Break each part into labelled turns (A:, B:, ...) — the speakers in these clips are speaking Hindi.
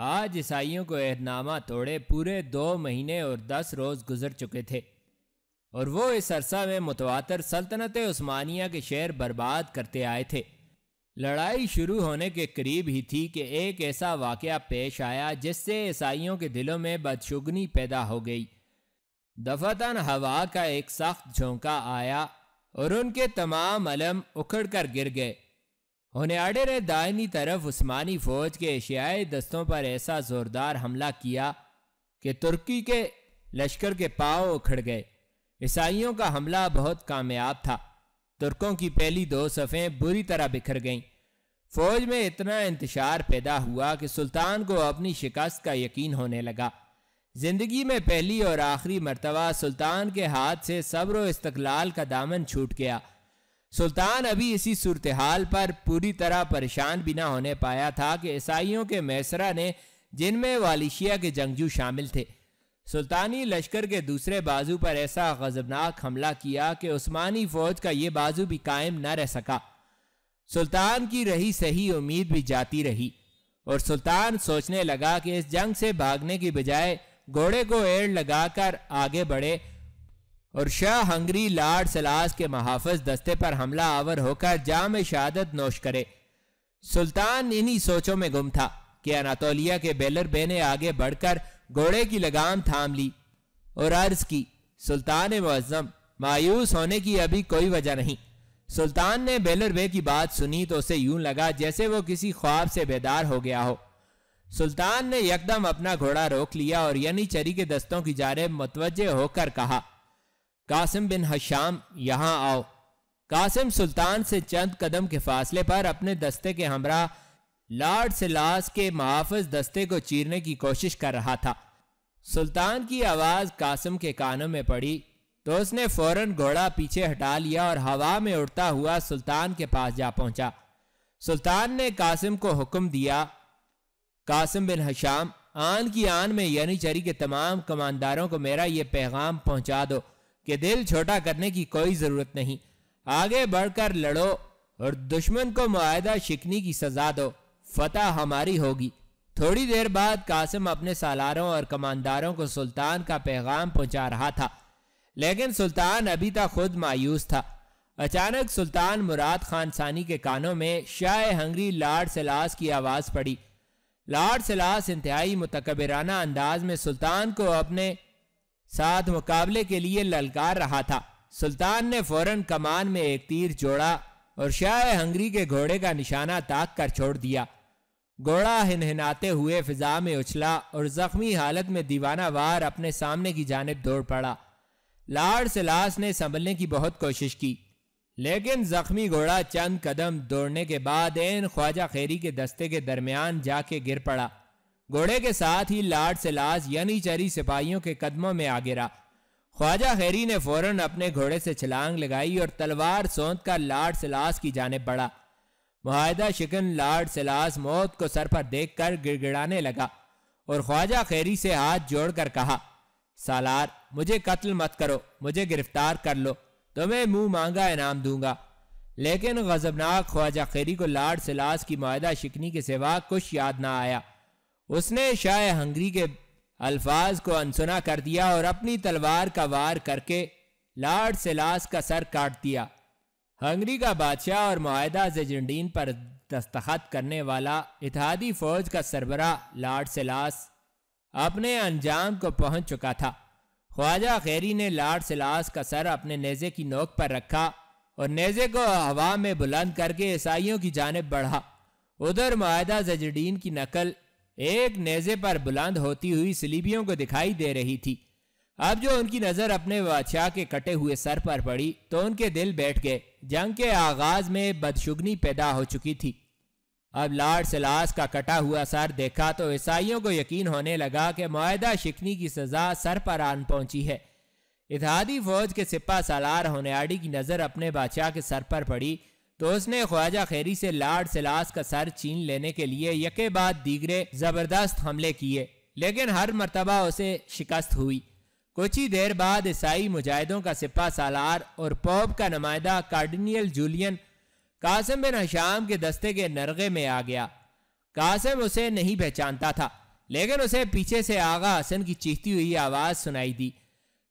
A: आज ईसाइयों को एहनामा तोड़े पूरे दो महीने और दस रोज गुजर चुके थे और वो इस अरसा में मुतवातर सल्तनत उस्मानिया के शहर बर्बाद करते आए थे लड़ाई शुरू होने के करीब ही थी कि एक ऐसा वाक़ पेश आया जिससे ईसाइयों के दिलों में बदशुगनी पैदा हो गई दफातन हवा का एक सख्त झोंका आया और उनके तमाम अलम उखड़ कर गिर गए होनेडे ने दायनी तरफ उस्मानी फौज के एशियाई दस्तों पर ऐसा जोरदार हमला किया कि तुर्की के लश्कर के पाव उखड़ गए ईसाइयों का हमला बहुत कामयाब था तुर्कों की पहली दो सफ़ें बुरी तरह बिखर गईं फौज में इतना इंतशार पैदा हुआ कि सुल्तान को अपनी शिकस्त का यकीन होने लगा जिंदगी में पहली और आखिरी मरतबा सुल्तान के हाथ से सब्र इस्तलाल का दामन छूट गया सुल्तान अभी इसी सूरत हाल पर पूरी तरह परेशान भी ना होने पाया था कि ईसाइयों के मैसरा ने जिनमें वालिशिया के जंगजू शामिल थे सुल्तानी लश्कर के दूसरे बाजू पर ऐसा गजबनाक हमला किया कि उस्मानी फौज का ये बाजू भी कायम न रह सका सुल्तान की रही सही उम्मीद भी जाती रही और सुल्तान सोचने लगा कि इस जंग से भागने की बजाय घोड़े को एड़ लगाकर आगे बढ़े और शाह हंगरी लाड सलास के महाफज दस्ते पर हमला आवर होकर जाम शहादत नोश करे सुल्तान इन्हीं सोचों में गुम था कि अनातोलिया के बेलर बे ने आगे बढ़कर घोड़े की लगाम थाम ली और अर्ज की सुल्तान मुआजम मायूस होने की अभी कोई वजह नहीं सुल्तान ने बेलर बे की बात सुनी तो उसे यूं लगा जैसे वो किसी ख्वाब से बेदार हो गया हो सुल्तान ने यकदम अपना घोड़ा रोक लिया और यानी चरी के दस्तों की जारे मतवजे होकर कहा कासिम बिन हशाम यहाँ आओ कासिम सुल्तान से चंद कदम के फासले पर अपने दस्ते के हमरा लार्ड सिलास के महाफज दस्ते को चीरने की कोशिश कर रहा था सुल्तान की आवाज़ कासिम के कानों में पड़ी तो उसने फौरन घोड़ा पीछे हटा लिया और हवा में उड़ता हुआ सुल्तान के पास जा पहुंचा सुल्तान ने कासिम को हुक्म दिया कासिम बिन हशाम आन की आन में यानी चरी के तमाम कमानदारों को मेरा ये पैगाम पहुंचा दो कि दिल छोटा करने की कोई ज़रूरत नहीं आगे बढ़कर लड़ो और दुश्मन को माहदा शिकने की सज़ा दो फतह हमारी होगी थोड़ी देर बाद कासिम अपने सालारों और कमानदारों को सुल्तान का पैगाम पहुंचा रहा था लेकिन सुल्तान अभी तक खुद मायूस था अचानक सुल्तान मुराद खान सानी के कानों में शाह हंगरी लाड सलास की आवाज़ पड़ी लाड सलास इंतहाई मतकबराना अंदाज में सुल्तान को अपने साथ मुकाबले के लिए ललकार रहा था सुल्तान ने फौरन कमान में एक तीर जोड़ा और शाह हंगरी के घोड़े का निशाना ताक कर छोड़ दिया घोड़ा हिनहिनाते हुए फिजा में उछला और जख्मी हालत में दीवाना वार अपने सामने की जानब दौड़ पड़ा लाड सिलास ने संभलने की बहुत कोशिश की लेकिन जख्मी घोड़ा चंद कदम दौड़ने के बाद एन ख्वाजा खेरी के दस्ते के दरमियान जाके गिर पड़ा घोड़े के साथ ही लाड से यानी चरी सिपाहियों के कदमों में आ गिरा ख्वाजा खैरी ने फौरन अपने घोड़े से छलांग लगाई और तलवार सौंत कर लाड सलास की जानब बढ़ा माहिदा शिकन लाड सलास मौत को सर पर देख कर गिड़गिड़ाने लगा और ख्वाजा खैरी से हाथ जोड़कर कहा सालार मुझे कत्ल मत करो मुझे गिरफ्तार कर लो तुम्हें मुंह मांगा इनाम दूंगा लेकिन गजबनाक ख्वाजा खैरी को लाड सलास की माहिदा शिकनी के सिवा कुछ याद ना आया उसने शाह हंगरी के अल्फाज को अनसुना कर दिया और अपनी तलवार का वार करके लाड सेलास का सर काट दिया हंगरी का बादशाह और माहिदा जेजेंडीन पर दस्तखत करने वाला इतिहादी फौज का सरबरा लाड सेलास अपने अंजाम को पहुंच चुका था ख्वाजा खैरी ने लाड सेलास का सर अपने नेज़े की नोक पर रखा और नेज़े को हवा में बुलंद करके ईसाइयों की जानब बढ़ा उधर माहिदा जजडीन की नकल एक नेजे पर बुलंद होती हुई सलीबियों को दिखाई दे रही थी अब जो उनकी नजर अपने बादशाह के कटे हुए सर पर पड़ी तो उनके दिल बैठ गए जंग के आगाज में बदशुगनी पैदा हो चुकी थी अब लाड सलास का कटा हुआ सर देखा तो ईसाइयों को यकीन होने लगा कि माहदा शिकनी की सजा सर पर आन पहुंची है इतिहादी फौज के सिपा सालार होनयाडी की नज़र अपने बादशाह के सर पर पड़ी तो उसने ख्वाजा खैरी से लाड सलास का सर छीन लेने के लिए यके बाद दीगरे जबरदस्त हमले किए लेकिन हर मरतबा उसे शिकस्त हुई कुछ ही देर बाद ईसाई मुजाहिदों का सिपा सालार और पोप का नुमाइंदा cardinal Julian Qasim bin Hisham के दस्ते के नरगे में आ गया कासम उसे नहीं पहचानता था लेकिन उसे पीछे से आगा हसन की चीखती हुई आवाज़ सुनाई दी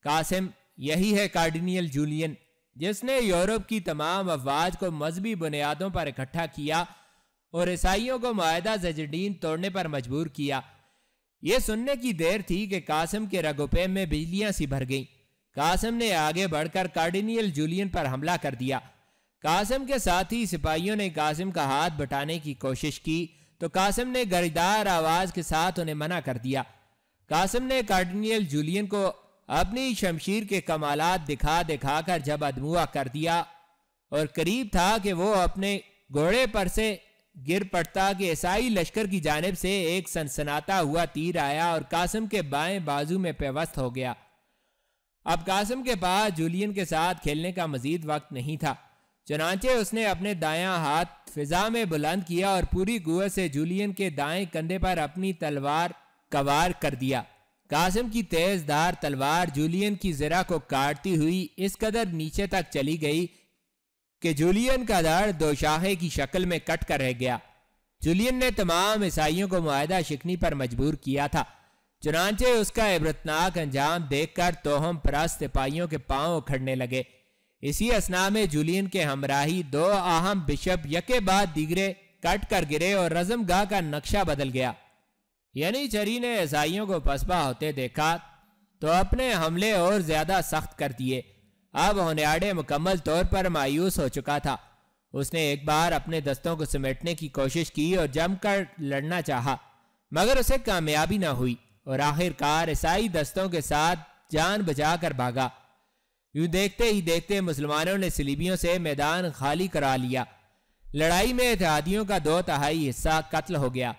A: कासिम यही है कार्डिनियल जूलियन जिसने यूरोप की तमाम अफवाज को मजहबी बुनियादों पर इकट्ठा किया और ईसाइयों को माहदा जजडीन तोड़ने पर मजबूर किया ये सुनने की देर थी कि कासिम के रगोपे में बिजलियां सी भर गईं कासिम ने आगे बढ़कर कार्डिनियल जूलियन पर हमला कर दिया कासिम के साथ ही सिपाहियों ने कासिम का हाथ बटाने की कोशिश की तो कासिम ने गरीदार आवाज के साथ उन्हें मना कर दिया कासिम ने कार्डिनियल जूलियन को अपनी शमशीर के कमालात दिखा दिखा कर जब अदमुआ कर दिया और करीब था कि वो अपने घोड़े पर से गिर पड़ता कि ईसाई लश्कर की जानब से एक सनसनाता हुआ तीर आया और कासम के बाएं बाजू में पेवस्त हो गया अब कासम के पास जूलियन के साथ खेलने का मजीद वक्त नहीं था चनाचे उसने अपने दायां हाथ फिजा में बुलंद किया और पूरी गुआ से जूलियन के दाएं कंधे पर अपनी तलवार कवार कर दिया कासिम की तेजदार तलवार जूलियन की जरा को काटती हुई इस कदर नीचे तक चली गई कि जूलियन का दर शाहे की शक्ल में कट कर रह गया जूलियन ने तमाम ईसाइयों को मुआदा शिकनी पर मजबूर किया था चुनाचे उसका इबरतनाक अंजाम देखकर तोहम परस्त सिपाहियों के पांव उखड़ने लगे इसी असना में जूलियन के हमराही दो अहम बिशप यके बाद दिगरे कट कर गिरे और रजम गाह का नक्शा बदल गया यानी चरी ने ईसाइयों को पसपा होते देखा तो अपने हमले और ज्यादा सख्त कर दिए अब होनेडे मुकम्मल तौर पर मायूस हो चुका था उसने एक बार अपने दस्तों को समेटने की कोशिश की और जमकर लड़ना चाहा मगर उसे कामयाबी ना हुई और आखिरकार ईसाई दस्तों के साथ जान बचा कर भागा यूं देखते ही देखते मुसलमानों ने सलीबियों से मैदान खाली करा लिया लड़ाई में इतिहादियों का दो तहाई हिस्सा कत्ल हो गया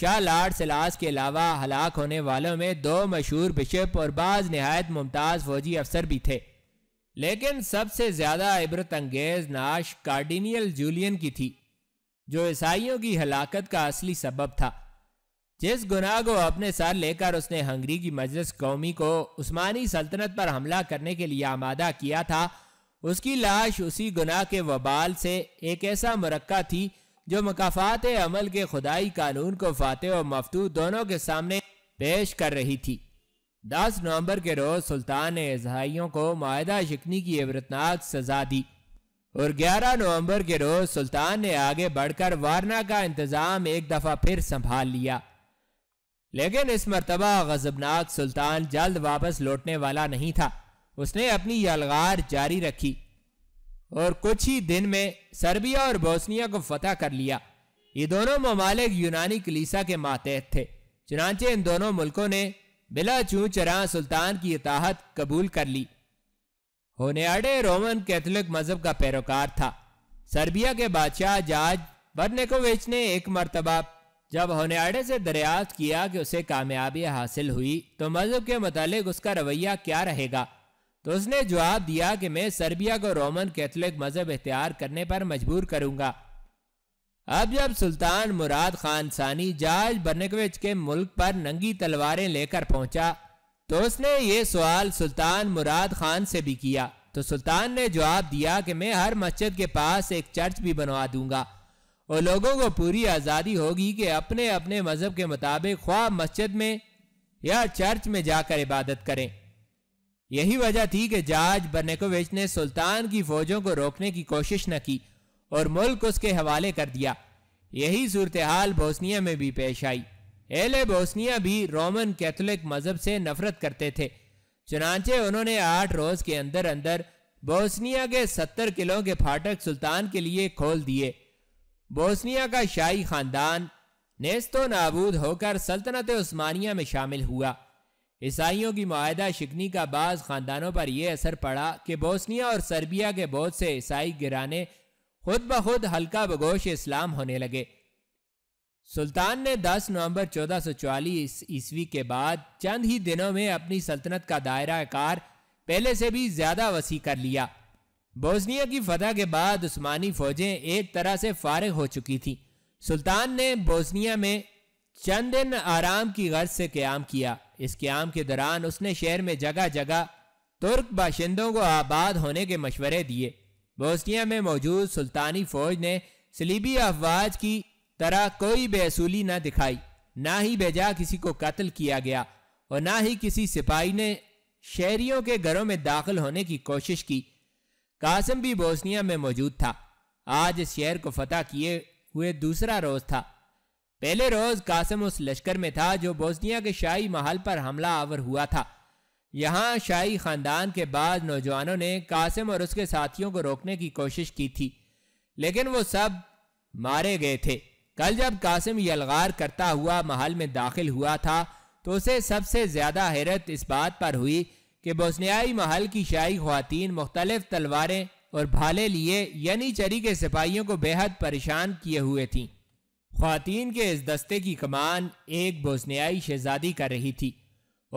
A: शाह लाड सलास के अलावा हलाक होने वालों में दो मशहूर बिशप और बाज नहायत मुमताज़ फौजी अफसर भी थे लेकिन सबसे ज़्यादा इबरत अंगेज नाश कार्डिनियल जूलियन की थी जो ईसाइयों की हलाकत का असली सबब था जिस गुनाह को अपने सर लेकर उसने हंगरी की मजलिस कौमी को उस्मानी सल्तनत पर हमला करने के लिए आमादा किया था उसकी लाश उसी गुनाह के वबाल से एक ऐसा मरक्का थी जो मकाफात अमल के खुदाई कानून को फातह और मफतू दोनों के सामने पेश कर रही थी दस नवंबर के रोज़ सुल्तान ने इसहाइयों को माहदा शिकनी की इबरतनाक सजा दी और 11 नवंबर के रोज़ सुल्तान ने आगे बढ़कर वारना का इंतज़ाम एक दफ़ा फिर संभाल लिया लेकिन इस मरतबा गजबनाक सुल्तान जल्द वापस लौटने वाला नहीं था उसने अपनी यलगार जारी रखी और कुछ ही दिन में सर्बिया और बोस्निया को फतह कर लिया ये दोनों ममालिक यूनानी कलीसा के मातहत थे चुनाचे इन दोनों मुल्कों ने बिला चू चरा सुल्तान की इताहत कबूल कर ली होनेडे रोमन कैथोलिक मजहब का पैरोकार था सर्बिया के बादशाह जाज बर्नेकोविच ने एक मरतबा जब होनेडे से दरियाफ्त किया कि उसे कामयाबी हासिल हुई तो मजहब के मतलब उसका रवैया क्या रहेगा तो उसने जवाब दिया कि मैं सर्बिया को रोमन कैथोलिक मजहब इख्तियार करने पर मजबूर करूंगा अब जब सुल्तान मुराद खान सानी जाज बर्नकविच के मुल्क पर नंगी तलवारें लेकर पहुंचा तो उसने ये सवाल सुल्तान मुराद खान से भी किया तो सुल्तान ने जवाब दिया कि मैं हर मस्जिद के पास एक चर्च भी बनवा दूंगा और लोगों को पूरी आज़ादी होगी कि अपने अपने मज़हब के मुताबिक ख्वाब मस्जिद में या चर्च में जाकर इबादत करें यही वजह थी कि जाज बर्नेकोविच ने सुल्तान की फौजों को रोकने की कोशिश न की और मुल्क उसके हवाले कर दिया यही सूरत हाल बोस्निया में भी पेश आई एले बोस्निया भी रोमन कैथोलिक मजहब से नफरत करते थे चुनाचे उन्होंने आठ रोज के अंदर अंदर बोस्निया के सत्तर किलों के फाटक सुल्तान के लिए खोल दिए बोस्निया का शाही खानदान नेस्तो नाबूद होकर सल्तनत उस्मानिया में शामिल हुआ ईसाइयों की माहदा शिकनी का बाज खानदानों पर यह असर पड़ा कि बोस्निया और सर्बिया के बहुत से ईसाई गिराने खुद ब खुद हल्का बगोश इस्लाम होने लगे सुल्तान ने 10 नवंबर 1444 ईस्वी के बाद चंद ही दिनों में अपनी सल्तनत का दायरा कार पहले से भी ज्यादा वसी कर लिया बोस्निया की फतह के बाद उस्मानी फौजें एक तरह से फारग हो चुकी थी सुल्तान ने बोस्निया में चंद दिन आराम की गर्ज से क्याम किया इस क्याम के दौरान उसने शहर में जगह जगह तुर्क बाशिंदों को आबाद होने के मशवरे दिए बोस्टिया में मौजूद सुल्तानी फौज ने सलीबी अफवाज की तरह कोई बेसूली न दिखाई ना ही बेजा किसी को कत्ल किया गया और ना ही किसी सिपाही ने शहरियों के घरों में दाखिल होने की कोशिश की कासम भी बोस्निया में मौजूद था आज इस शहर को फतेह किए हुए दूसरा रोज था पहले रोज कासिम उस लश्कर में था जो बोस्निया के शाही महल पर हमला आवर हुआ था यहाँ शाही खानदान के बाद नौजवानों ने कासिम और उसके साथियों को रोकने की कोशिश की थी लेकिन वो सब मारे गए थे कल जब कासिम यलगार करता हुआ महल में दाखिल हुआ था तो उसे सबसे ज़्यादा हैरत इस बात पर हुई कि बोस्नियाई महल की शाही खुवान मुख्तलिफ तलवारें और भाले लिए यानी चरी के सिपाहियों को बेहद परेशान किए हुए थीं खातन के इस दस्ते की कमान एक बोसनियाई शहजादी कर रही थी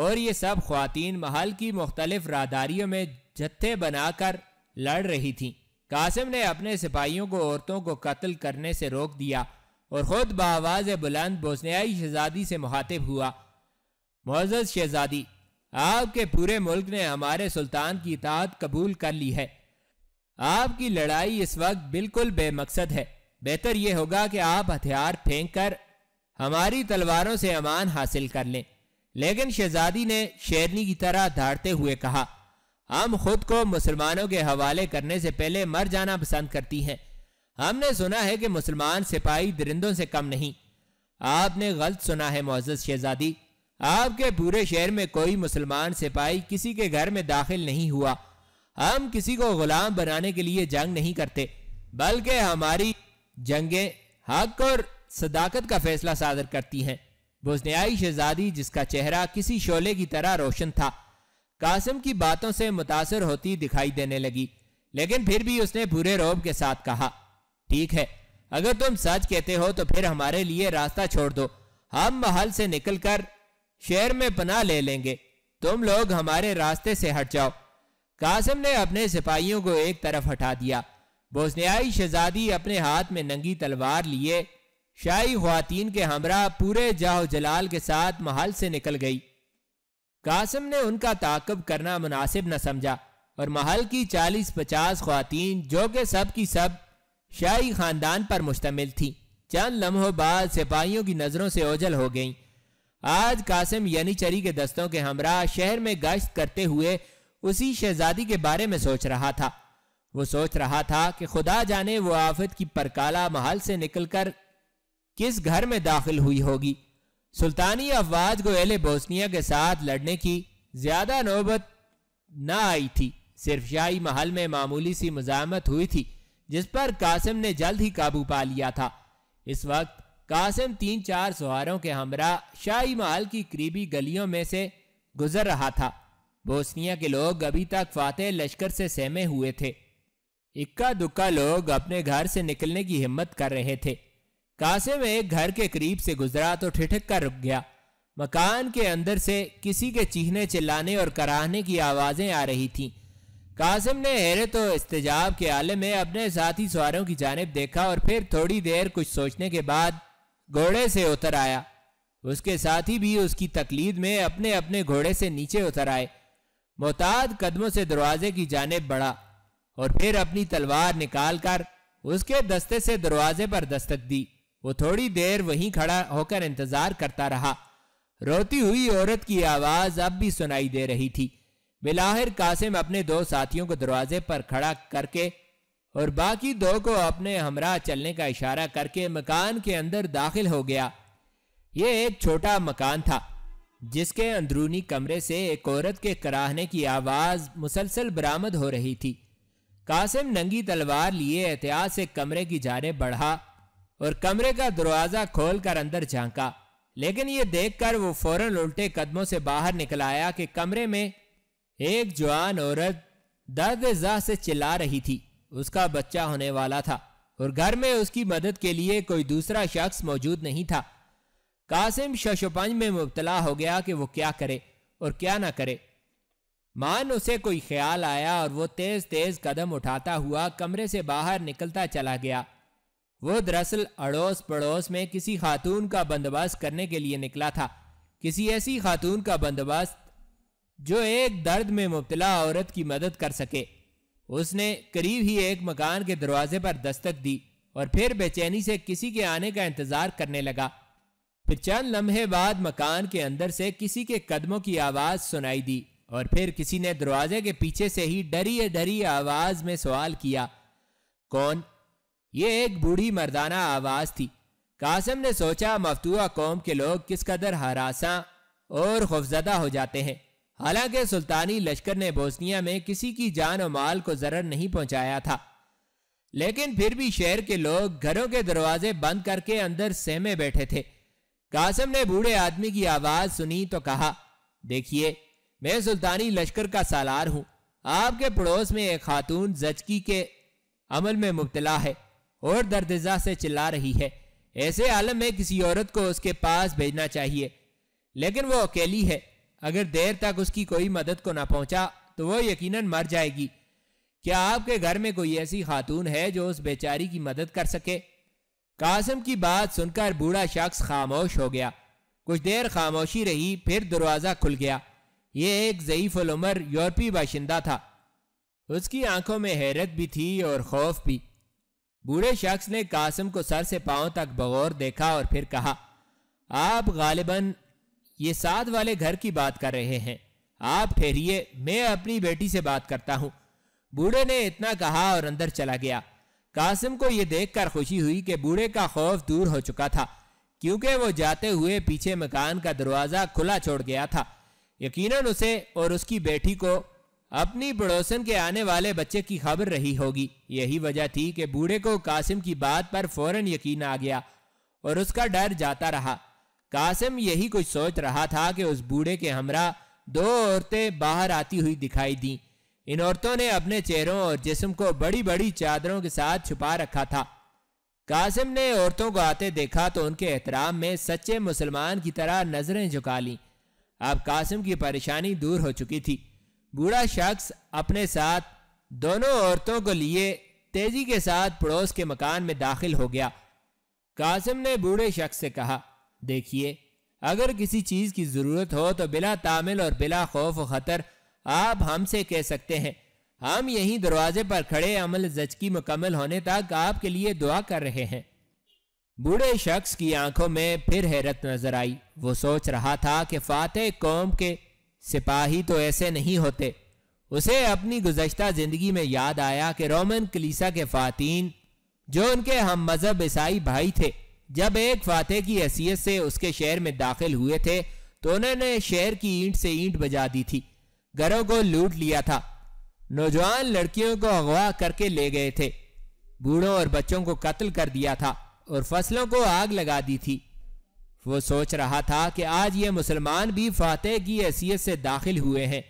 A: और ये सब खातन महल की मुख्तलिफ रादारियों में जत्थे बनाकर लड़ रही थी कासिम ने अपने सिपाहियों को औरतों को कत्ल करने से रोक दिया और ख़ुद बावाज बुलंद बोसनियाई शहजादी से मुखातिब हुआ मोजद शहजादी आपके पूरे मुल्क ने हमारे सुल्तान की इतात कबूल कर ली है आपकी लड़ाई इस वक्त बिल्कुल बेमकसद है बेहतर यह होगा कि आप हथियार फेंक कर हमारी तलवारों से अमान हासिल कर लें लेकिन शहजादी ने शेरनी की तरह धाड़ते हुए कहा हम खुद को मुसलमानों के हवाले करने से पहले मर जाना पसंद करती हैं हमने सुना है कि मुसलमान सिपाही दरिंदों से कम नहीं आपने गलत सुना है मोजस शहजादी आपके पूरे शहर में कोई मुसलमान सिपाही किसी के घर में दाखिल नहीं हुआ हम किसी को गुलाम बनाने के लिए जंग नहीं करते बल्कि हमारी जंगे हक और सदाकत का फैसला सादर करती हैं बुजनियाई शहजादी जिसका चेहरा किसी शोले की तरह रोशन था कासिम की बातों से मुतासर होती दिखाई देने लगी लेकिन फिर भी उसने बुरे रोब के साथ कहा ठीक है अगर तुम सच कहते हो तो फिर हमारे लिए रास्ता छोड़ दो हम महल से निकलकर शहर में पना ले लेंगे तुम लोग हमारे रास्ते से हट जाओ कासिम ने अपने सिपाहियों को एक तरफ हटा दिया बोस्नियाई शहजादी अपने हाथ में नंगी तलवार लिए शाही खुवान के हमरा पूरे जाह जलाल के साथ महल से निकल गई कासम ने उनका ताकब करना मुनासिब न समझा और महल की चालीस पचास खुवान जो कि सब की सब शाही खानदान पर मुश्तमिल थी चंद लम्हों बाद सिपाहियों की नज़रों से ओझल हो गईं आज कासिम यनीचरी के दस्तों के हमरा शहर में गश्त करते हुए उसी शहजादी के बारे में सोच रहा था वो सोच रहा था कि खुदा जाने वो आफत की परकाला महल से निकलकर किस घर में दाखिल हुई होगी सुल्तानी अफवाज को एले बोस्निया के साथ लड़ने की ज्यादा नौबत न आई थी सिर्फ शाही महल में मामूली सी मजामत हुई थी जिस पर कासिम ने जल्द ही काबू पा लिया था इस वक्त कासिम तीन चार सहारों के हमरा शाही महल की करीबी गलियों में से गुजर रहा था बोस्निया के लोग अभी तक फातेह लश्कर से सहमे हुए थे इक्का दुक्का लोग अपने घर से निकलने की हिम्मत कर रहे थे कासिम एक घर के करीब से गुजरा तो ठिठक कर रुक गया मकान के अंदर से किसी के चीखने चिल्लाने और कराहने की आवाजें आ रही थीं कासिम ने हैरत तो इस्तेजाब के आले में अपने साथी सवारों की जानब देखा और फिर थोड़ी देर कुछ सोचने के बाद घोड़े से उतर आया उसके साथी भी उसकी तकलीद में अपने अपने घोड़े से नीचे उतर आए मोहताद कदमों से दरवाजे की जानब बढ़ा और फिर अपनी तलवार निकालकर उसके दस्ते से दरवाजे पर दस्तक दी वो थोड़ी देर वहीं खड़ा होकर इंतजार करता रहा रोती हुई औरत की आवाज अब भी सुनाई दे रही थी बिलाहिर कासिम अपने दो साथियों को दरवाजे पर खड़ा करके और बाकी दो को अपने हमरा चलने का इशारा करके मकान के अंदर दाखिल हो गया ये एक छोटा मकान था जिसके अंदरूनी कमरे से एक औरत के कराहने की आवाज मुसलसल बरामद हो रही थी कासिम नंगी तलवार लिए एहतियात से कमरे की जाने बढ़ा और कमरे का दरवाजा खोलकर अंदर झांका लेकिन यह देखकर वो फौरन उल्टे कदमों से बाहर निकल आया कि कमरे में एक जवान औरत दर्द जहा से चिल्ला रही थी उसका बच्चा होने वाला था और घर में उसकी मदद के लिए कोई दूसरा शख्स मौजूद नहीं था कासिम शशोपंज में मुबतला हो गया कि वो क्या करे और क्या ना करे मान उसे कोई ख्याल आया और वो तेज तेज कदम उठाता हुआ कमरे से बाहर निकलता चला गया वो दरअसल अड़ोस पड़ोस में किसी खातून का बंदोबस्त करने के लिए निकला था किसी ऐसी खातून का बंदोबस्त जो एक दर्द में मुबतला औरत की मदद कर सके उसने करीब ही एक मकान के दरवाजे पर दस्तक दी और फिर बेचैनी से किसी के आने का इंतजार करने लगा फिर चंद लम्हे बाद मकान के अंदर से किसी के कदमों की आवाज सुनाई दी और फिर किसी ने दरवाजे के पीछे से ही डरी डरी आवाज में सवाल किया कौन ये एक बूढ़ी मर्दाना आवाज थी कासम ने सोचा मफतुआ कौम के लोग किस कदर हरासा और खौफजदा हो जाते हैं हालांकि सुल्तानी लश्कर ने बोस्निया में किसी की जान और माल को जरर नहीं पहुंचाया था लेकिन फिर भी शहर के लोग घरों के दरवाजे बंद करके अंदर सहमे बैठे थे कासम ने बूढ़े आदमी की आवाज सुनी तो कहा देखिए मैं सुल्तानी लश्कर का सालार हूँ आपके पड़ोस में एक खातून जचकी के अमल में मुबतला है और दर्दजा से चिल्ला रही है ऐसे आलम में किसी औरत को उसके पास भेजना चाहिए लेकिन वो अकेली है अगर देर तक उसकी कोई मदद को ना पहुंचा तो वो यकीनन मर जाएगी क्या आपके घर में कोई ऐसी खातून है जो उस बेचारी की मदद कर सके कासम की बात सुनकर बूढ़ा शख्स खामोश हो गया कुछ देर खामोशी रही फिर दरवाज़ा खुल गया ये एक ज़यीफ़ल उमर यूरोपी बाशिंदा था उसकी आंखों में हैरत भी थी और खौफ भी बूढ़े शख्स ने कासिम को सर से पांव तक बगौर देखा और फिर कहा आप गालिबन ये साथ वाले घर की बात कर रहे हैं आप ठहरिए मैं अपनी बेटी से बात करता हूँ बूढ़े ने इतना कहा और अंदर चला गया कासिम को यह देखकर खुशी हुई कि बूढ़े का खौफ दूर हो चुका था क्योंकि वो जाते हुए पीछे मकान का दरवाज़ा खुला छोड़ गया था यकीनन उसे और उसकी बेटी को अपनी पड़ोसन के आने वाले बच्चे की खबर रही होगी यही वजह थी कि बूढ़े को कासिम की बात पर फौरन यकीन आ गया और उसका डर जाता रहा कासिम यही कुछ सोच रहा था कि उस बूढ़े के हमरा दो औरतें बाहर आती हुई दिखाई दी इन औरतों ने अपने चेहरों और जिस्म को बड़ी बड़ी चादरों के साथ छुपा रखा था कासिम ने औरतों को आते देखा तो उनके एहतराम में सच्चे मुसलमान की तरह नजरें झुका लीं अब कासिम की परेशानी दूर हो चुकी थी बूढ़ा शख्स अपने साथ दोनों औरतों को लिए तेजी के साथ पड़ोस के मकान में दाखिल हो गया कासिम ने बूढ़े शख्स से कहा देखिए अगर किसी चीज की जरूरत हो तो बिला तामिल और बिला खौफ व खतर आप हमसे कह सकते हैं हम यहीं दरवाजे पर खड़े अमल जचकी मुकम्मल होने तक आपके लिए दुआ कर रहे हैं बूढ़े शख्स की आंखों में फिर हैरत नजर आई वो सोच रहा था कि फातह कौम के सिपाही तो ऐसे नहीं होते उसे अपनी गुजशत ज़िंदगी में याद आया कि रोमन कलीसा के फ़ातीन जो उनके हम मज़हब ईसाई भाई थे जब एक फातह की हैसियत से उसके शहर में दाखिल हुए थे तो उन्होंने शहर की ईंट से ईंट बजा दी थी घरों को लूट लिया था नौजवान लड़कियों को अगवा करके ले गए थे बूढ़ों और बच्चों को कत्ल कर दिया था और फसलों को आग लगा दी थी वो सोच रहा था कि आज ये मुसलमान भी फातह की हैसियत से दाखिल हुए हैं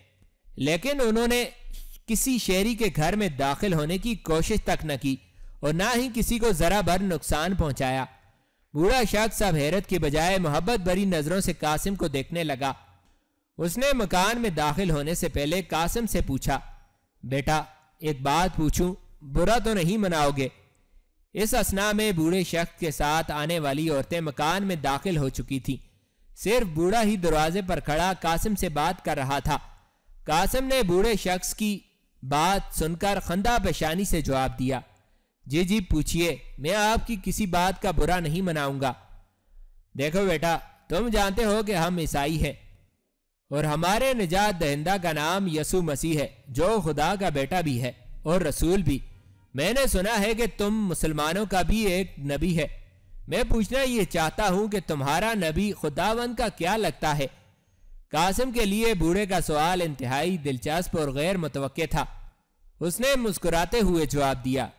A: लेकिन उन्होंने किसी शहरी के घर में दाखिल होने की कोशिश तक न की और ना ही किसी को ज़रा भर नुकसान पहुंचाया बूढ़ा शख्स अब हैरत के बजाय मोहब्बत भरी नज़रों से कासिम को देखने लगा उसने मकान में दाखिल होने से पहले कासिम से पूछा बेटा एक बात पूछूं बुरा तो नहीं मनाओगे इस असना में बूढ़े शख्स के साथ आने वाली औरतें मकान में दाखिल हो चुकी थीं। सिर्फ बूढ़ा ही दरवाजे पर खड़ा कासिम से बात कर रहा था कासिम ने बूढ़े शख्स की बात सुनकर खंदा पेशानी से जवाब दिया जी जी पूछिए मैं आपकी किसी बात का बुरा नहीं मनाऊंगा देखो बेटा तुम जानते हो कि हम ईसाई हैं और हमारे निजात दहिंदा का नाम यसु मसीह है जो खुदा का बेटा भी है और रसूल भी मैंने सुना है कि तुम मुसलमानों का भी एक नबी है मैं पूछना ये चाहता हूं कि तुम्हारा नबी खुदावंद का क्या लगता है कासिम के लिए बूढ़े का सवाल इंतहाई दिलचस्प और गैर मुतव था उसने मुस्कुराते हुए जवाब दिया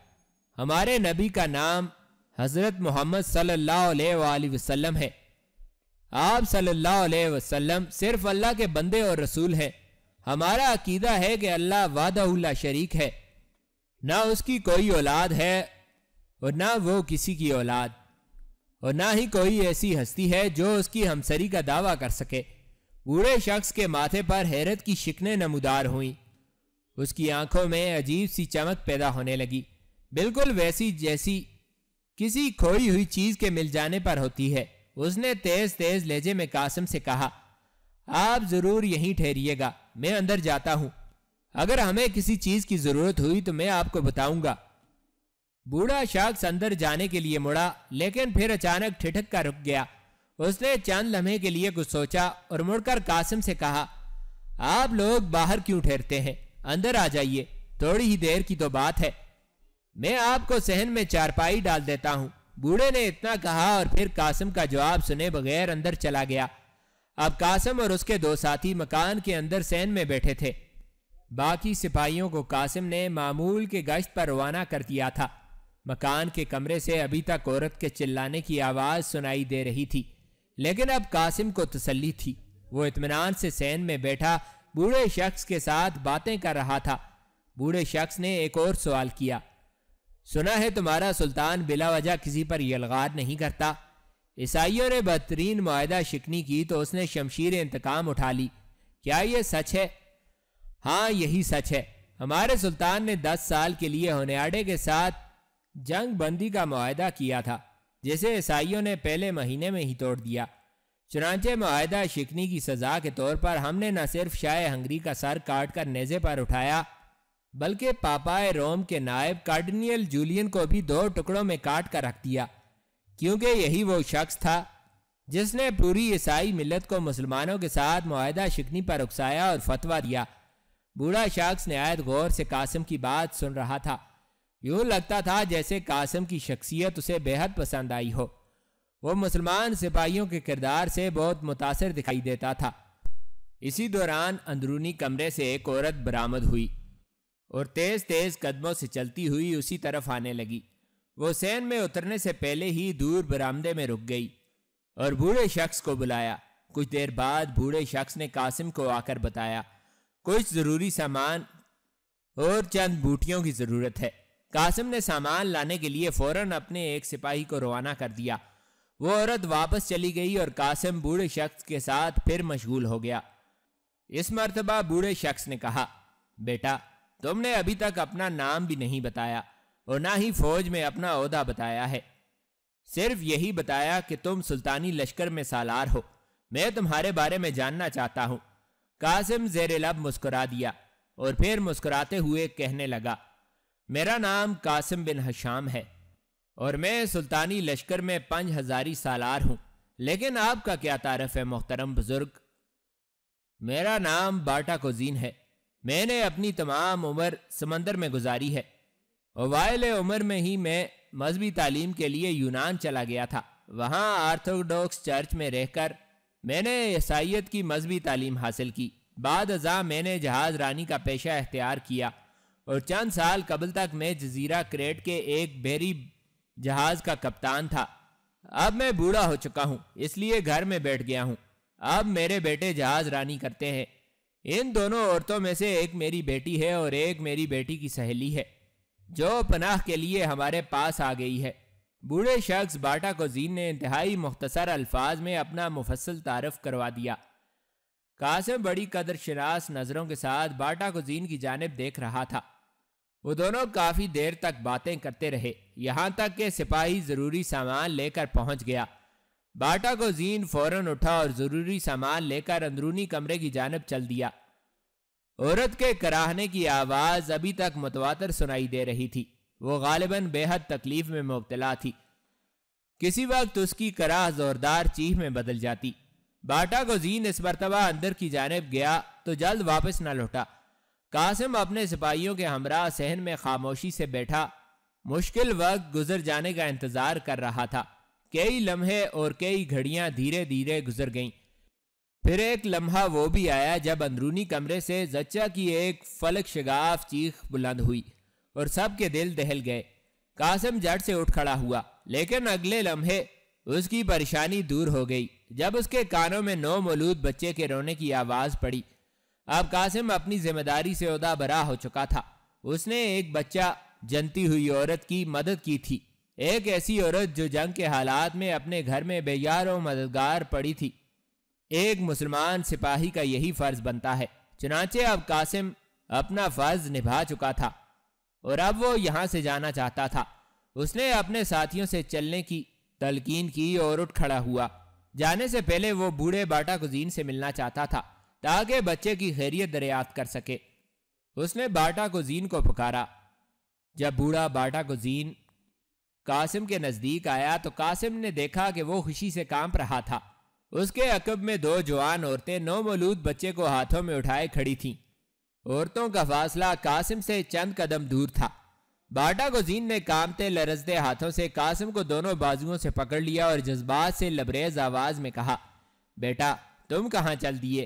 A: हमारे नबी का नाम हजरत मोहम्मद सल्लाम है आप सल्लाम सिर्फ अल्लाह के बंदे और रसूल हैं हमारा अकीदा है कि अल्लाह वादा शरीक है ना उसकी कोई औलाद है और ना वो किसी की औलाद और ना ही कोई ऐसी हस्ती है जो उसकी हमसरी का दावा कर सके बूढ़े शख्स के माथे पर हैरत की शिकने नमदार हुई उसकी आंखों में अजीब सी चमक पैदा होने लगी बिल्कुल वैसी जैसी किसी खोई हुई चीज के मिल जाने पर होती है उसने तेज तेज लहजे में कासम से कहा आप जरूर यहीं ठहरिएगा मैं अंदर जाता हूं अगर हमें किसी चीज की जरूरत हुई तो मैं आपको बताऊंगा बूढ़ा शख्स अंदर जाने के लिए मुड़ा लेकिन फिर अचानक ठिठक का रुक गया उसने चंद लम्हे के लिए कुछ सोचा और मुड़कर कासिम से कहा आप लोग बाहर क्यों ठहरते हैं अंदर आ जाइए थोड़ी ही देर की तो बात है मैं आपको सहन में चारपाई डाल देता हूं बूढ़े ने इतना कहा और फिर कासिम का जवाब सुने बगैर अंदर चला गया अब कासिम और उसके दो साथी मकान के अंदर सहन में बैठे थे बाकी सिपाहियों को कासिम ने मामूल के गश्त पर रवाना कर दिया था मकान के कमरे से अभी तक औरत के चिल्लाने की आवाज़ सुनाई दे रही थी लेकिन अब कासिम को तसली थी वो इतमान से सैन में बैठा बूढ़े शख्स के साथ बातें कर रहा था बूढ़े शख्स ने एक और सवाल किया सुना है तुम्हारा सुल्तान बिला वजह किसी पर यलगार नहीं करता ईसाइयों ने बदतरीन माहदा शिकनी की तो उसने शमशीर इंतकाम उठा ली क्या यह सच है हाँ यही सच है हमारे सुल्तान ने दस साल के लिए होनेडे के साथ जंग बंदी का माहदा किया था जिसे ईसाइयों ने पहले महीने में ही तोड़ दिया चुनाचे माहदा शिकनी की सजा के तौर पर हमने न सिर्फ शाह हंगरी का सर काट कर नेजे पर उठाया बल्कि पापाए रोम के नायब कार्डिनियल जूलियन को भी दो टुकड़ों में काट कर रख दिया क्योंकि यही वो शख्स था जिसने पूरी ईसाई मिलत को मुसलमानों के साथ माहदा शिकनी पर उकसाया और फतवा दिया बूढ़ा शख्स नहायत गौर से कासिम की बात सुन रहा था यूं लगता था जैसे कासिम की शख्सियत उसे बेहद पसंद आई हो वो मुसलमान सिपाहियों के किरदार से बहुत मुतासर दिखाई देता था इसी दौरान अंदरूनी कमरे से एक औरत बरामद हुई और तेज़ तेज़ कदमों से चलती हुई उसी तरफ आने लगी वो सैन में उतरने से पहले ही दूर बरामदे में रुक गई और बूढ़े शख्स को बुलाया कुछ देर बाद बूढ़े शख्स ने कासिम को आकर बताया कुछ ज़रूरी सामान और चंद बूटियों की ज़रूरत है कासिम ने सामान लाने के लिए फौरन अपने एक सिपाही को रवाना कर दिया वो औरत वापस चली गई और कासिम बूढ़े शख्स के साथ फिर मशगूल हो गया इस मरतबा बूढ़े शख्स ने कहा बेटा तुमने अभी तक अपना नाम भी नहीं बताया और ना ही फौज में अपना अहदा बताया है सिर्फ यही बताया कि तुम सुल्तानी लश्कर में सालार हो मैं तुम्हारे बारे में जानना चाहता हूँ कासिम जेर लब मुस्कुरा दिया और फिर मुस्कुराते हुए कहने लगा मेरा नाम कासिम बिन हशाम है और मैं सुल्तानी लश्कर में पंच हज़ारी सालार हूँ लेकिन आपका क्या तारफ़ है मोहतरम बुज़ुर्ग मेरा नाम बाटा कोजीन है मैंने अपनी तमाम उम्र समंदर में गुजारी है वायल उम्र में ही मैं मजहबी तालीम के लिए यूनान चला गया था वहां आर्थोडॉक्स चर्च में रहकर मैंने ईसाइत की मजहबी तालीम हासिल की बाद अजा मैंने जहाज़ रानी का पेशा अख्तियार किया और चंद साल कबल तक मैं जजीरा क्रेट के एक बेरी जहाज़ का कप्तान था अब मैं बूढ़ा हो चुका हूँ इसलिए घर में बैठ गया हूँ अब मेरे बेटे जहाज़ रानी करते हैं इन दोनों औरतों में से एक मेरी बेटी है और एक मेरी बेटी की सहेली है जो पनाह के लिए हमारे पास आ गई है बूढ़े शख्स बाटा कोजीन ने इंतहाई मुख्तसर अल्फाज में अपना मुफसल तारफ करवा दिया कासिम बड़ी कदर शनास नज़रों के साथ बाटा कोजीन की जानब देख रहा था वो दोनों काफ़ी देर तक बातें करते रहे यहाँ तक के सिपाही ज़रूरी सामान लेकर पहुँच गया बाटा को जीन फौरन उठा और ज़रूरी सामान लेकर अंदरूनी कमरे की जानब चल दिया औरत के कराहने की आवाज़ अभी तक मुतवातर सुनाई दे रही थी वो गालिबा बेहद तकलीफ में मुबतला थी किसी वक्त उसकी कराह जोरदार चीह में बदल जाती बाटा को जीन इस मरतबा अंदर की जानब गया तो जल्द वापस न लौटा कासिम अपने सिपाहियों के हमरा सहन में खामोशी से बैठा मुश्किल वक्त गुजर जाने का इंतजार कर रहा था कई लम्हे और कई घड़ियां धीरे धीरे गुजर गईं फिर एक लम्हा वो भी आया जब अंदरूनी कमरे से जच्चा की एक फलक शगाफ चीख बुलंद हुई और सबके दिल दहल गए कासिम जट से उठ खड़ा हुआ लेकिन अगले लम्हे उसकी परेशानी दूर हो गई जब उसके कानों में नौ मौलूद बच्चे के रोने की आवाज़ पड़ी अब कासिम अपनी जिम्मेदारी से उदा बरा हो चुका था उसने एक बच्चा जनती हुई औरत की मदद की थी एक ऐसी औरत जो जंग के हालात में अपने घर में बेजार और मददगार पड़ी थी एक मुसलमान सिपाही का यही फर्ज बनता है चुनाचे अब कासिम अपना फर्ज निभा चुका था और अब वो यहाँ से जाना चाहता था उसने अपने साथियों से चलने की तलकीन की और उठ खड़ा हुआ जाने से पहले वो बूढ़े बाटा कुजीन से मिलना चाहता था ताकि बच्चे की खैरियत दरियात कर सके उसने बाटा कुजीन को पुकारा जब बूढ़ा बाटा कुजीन कासिम के नज़दीक आया तो कासिम ने देखा कि वो खुशी से कांप रहा था उसके अकब में दो जवान औरतें मौलूद बच्चे को हाथों में उठाए खड़ी थीं औरतों का फासला कासिम से चंद कदम दूर था बाटा को जीन ने कामते लरजते हाथों से कासिम को दोनों बाजुओं से पकड़ लिया और जज्बात से लबरेज आवाज में कहा बेटा तुम कहाँ चल दिए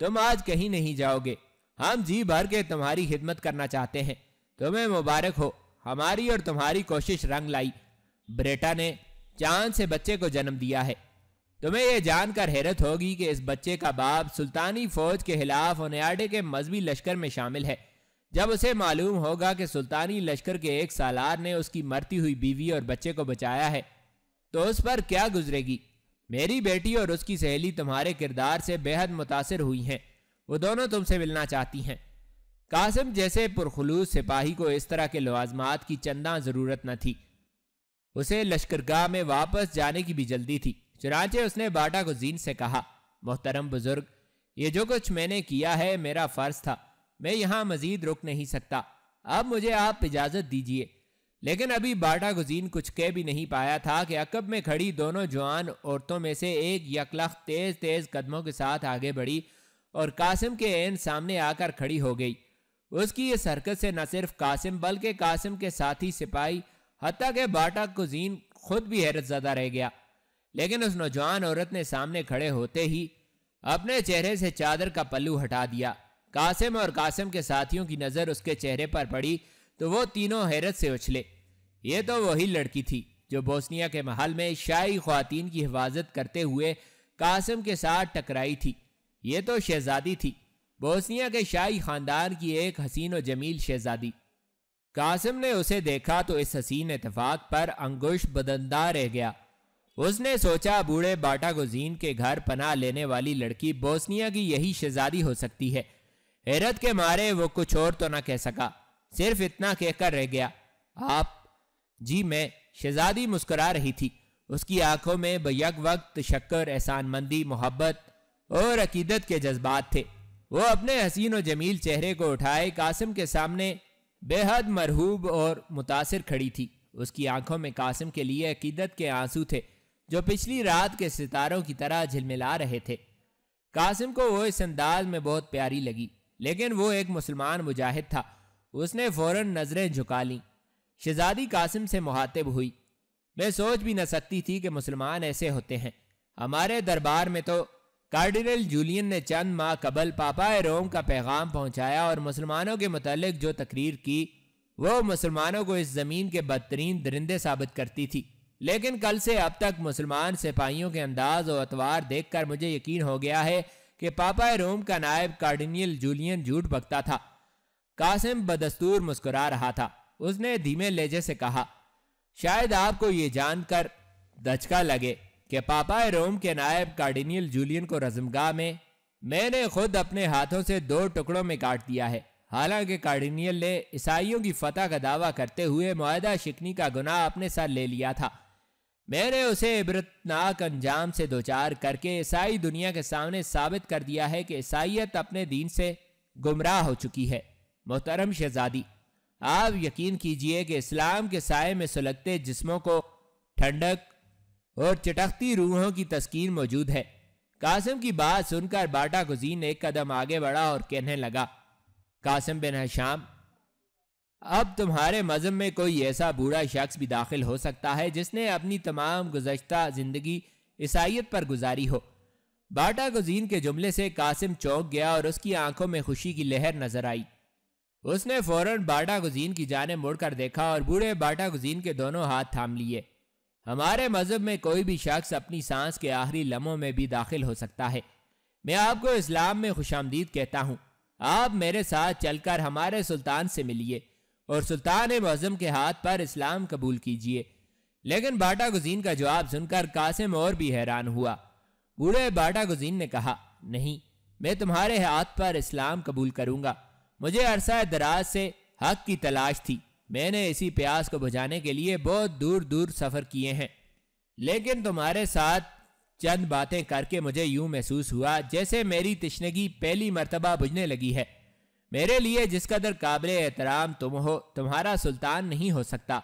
A: तुम आज कहीं नहीं जाओगे हम जी भर के तुम्हारी खिदमत करना चाहते हैं तुम्हें मुबारक हो हमारी और तुम्हारी कोशिश रंग लाई ब्रेटा ने चांद से बच्चे को जन्म दिया है तुम्हें यह जानकर हैरत होगी कि इस बच्चे का बाप सुल्तानी फौज के खिलाफ ओनियाडे के मजहबी लश्कर में शामिल है जब उसे मालूम होगा कि सुल्तानी लश्कर के एक सालार ने उसकी मरती हुई बीवी और बच्चे को बचाया है तो उस पर क्या गुजरेगी मेरी बेटी और उसकी सहेली तुम्हारे किरदार से बेहद मुतासर हुई हैं वो दोनों तुमसे मिलना चाहती हैं कासिम जैसे पुरखलूस सिपाही को इस तरह के लवाजमात की चंदा ज़रूरत न थी उसे लश्करगाह में वापस जाने की भी जल्दी थी चुनाचे उसने बाटा गुजीन से कहा मोहतरम बुजुर्ग ये जो कुछ मैंने किया है मेरा फर्ज था मैं यहाँ मजीद रुक नहीं सकता अब मुझे आप इजाज़त दीजिए लेकिन अभी बाटा गुजीन कुछ कह भी नहीं पाया था कि अकब में खड़ी दोनों जवान औरतों में से एक यकलख तेज़ तेज़ कदमों के साथ आगे बढ़ी और कासिम के एन सामने आकर खड़ी हो गई उसकी ये हरकत से न सिर्फ कासिम बल्कि कासिम के साथी सिपाही हती के बाटा गुजीन खुद भी हैरत ज्यादा रह गया लेकिन उस नौजवान औरत ने सामने खड़े होते ही अपने चेहरे से चादर का पल्लू हटा दिया कासिम और कासिम के साथियों की नज़र उसके चेहरे पर पड़ी तो वो तीनों हैरत से उछले ये तो वही लड़की थी जो बोस्निया के महल में शाही खुतिन की हिफाजत करते हुए कासिम के साथ टकराई थी ये तो शहजादी थी बोस्निया के शाही खानदान की एक हसीन और जमील शहजादी कासिम ने उसे देखा तो इस हसीन इतफाक पर अंगुश बदंदा रह गया उसने सोचा बूढ़े बाटा गुजीन के घर पनाह लेने वाली लड़की बोस्निया की यही शहजादी हो सकती है हैरत के मारे वो कुछ और तो ना कह सका सिर्फ इतना कहकर रह गया आप जी मैं शहजादी मुस्कुरा रही थी उसकी आंखों में बैक वक्त शक्कर एहसानमंदी मोहब्बत और अकीदत के जज्बात थे वो अपने हसीन और जमील चेहरे को उठाए कासिम के सामने बेहद मरहूब और मुतासर खड़ी थी उसकी आंखों में कासिम के लिए अकीदत के आंसू थे जो पिछली रात के सितारों की तरह झिलमिला रहे थे कासिम को वो इस अंदाज में बहुत प्यारी लगी लेकिन वो एक मुसलमान मुजाहिद था उसने फौरन नज़रें झुका लीं शहजादी कासिम से मुहातिब हुई मैं सोच भी न सकती थी कि मुसलमान ऐसे होते हैं हमारे दरबार में तो कार्डिनल जूलियन ने चंद माह कबल पापा रोम का पैगाम पहुंचाया और मुसलमानों के मतलब जो तकरीर की वो मुसलमानों को इस ज़मीन के बदतरीन दरिंदे साबित करती थी लेकिन कल से अब तक मुसलमान सिपाहियों के अंदाज और अतवार देखकर मुझे यकीन हो गया है कि पापा रोम का नायब कार्डिनियल जूलियन झूठ बकता था कासिम बदस्तूर मुस्कुरा रहा था उसने धीमे लेजे से कहा शायद आपको ये जानकर दचका लगे कि पापा रोम के नायब कार्डिनियल जूलियन को रजमगा में मैंने खुद अपने हाथों से दो टुकड़ों में काट दिया है हालांकि कार्डिनियल ने ईसाइयों की फतह का दावा करते हुए माहदा शिकनी का गुनाह अपने सर ले लिया था मैंने उसे इबरतनाक अंजाम से चार करके ईसाई दुनिया के सामने साबित कर दिया है कि ईसाइत अपने दीन से गुमराह हो चुकी है मोहतरम शहजादी आप यकीन कीजिए कि इस्लाम के साय में सुलगते जिस्मों को ठंडक और चटकती रूहों की तस्कीन मौजूद है कासिम की बात सुनकर बाटा गुजीन एक कदम आगे बढ़ा और कहने लगा कासिम बिन हशाम अब तुम्हारे मज़हब में कोई ऐसा बूढ़ा शख्स भी दाखिल हो सकता है जिसने अपनी तमाम गुजशत ज़िंदगी ईसाइत पर गुजारी हो बाटा गुजीन के जुमले से कासिम चौंक गया और उसकी आंखों में खुशी की लहर नजर आई उसने फौरन बाटा गुजीन की जाने मुड़कर देखा और बूढ़े बाटा गुजीन के दोनों हाथ थाम लिए हमारे मज़हब में कोई भी शख्स अपनी सांस के आखिरी लम्हों में भी दाखिल हो सकता है मैं आपको इस्लाम में खुशामदीद कहता हूँ आप मेरे साथ चलकर हमारे सुल्तान से मिलिए और सुल्तान मज़म के हाथ पर इस्लाम कबूल कीजिए लेकिन बाटा गुजीन का जवाब सुनकर कासिम और भी हैरान हुआ बूढ़े बाटा गुजीन ने कहा नहीं मैं तुम्हारे हाथ पर इस्लाम कबूल करूंगा मुझे अरसा दराज से हक की तलाश थी मैंने इसी प्यास को बुझाने के लिए बहुत दूर दूर सफ़र किए हैं लेकिन तुम्हारे साथ चंद बातें करके मुझे यूं महसूस हुआ जैसे मेरी तिश्नगी पहली मर्तबा बुझने लगी है मेरे लिए जिस कदर काबिल एहतराम तुम हो तुम्हारा सुल्तान नहीं हो सकता